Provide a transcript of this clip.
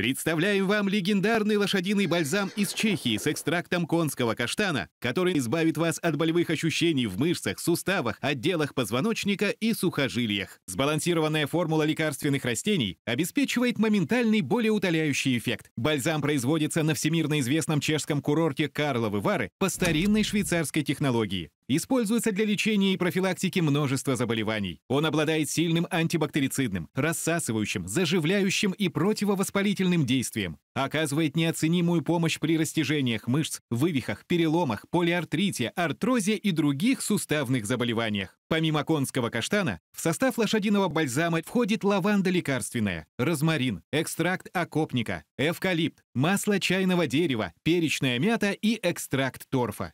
Представляем вам легендарный лошадиный бальзам из Чехии с экстрактом конского каштана, который избавит вас от болевых ощущений в мышцах, суставах, отделах позвоночника и сухожилиях. Сбалансированная формула лекарственных растений обеспечивает моментальный болеутоляющий эффект. Бальзам производится на всемирно известном чешском курорте Карловы Вары по старинной швейцарской технологии. Используется для лечения и профилактики множества заболеваний. Он обладает сильным антибактерицидным, рассасывающим, заживляющим и противовоспалительным действием. Оказывает неоценимую помощь при растяжениях мышц, вывихах, переломах, полиартрите, артрозе и других суставных заболеваниях. Помимо конского каштана, в состав лошадиного бальзама входит лаванда лекарственная, розмарин, экстракт окопника, эвкалипт, масло чайного дерева, перечная мята и экстракт торфа.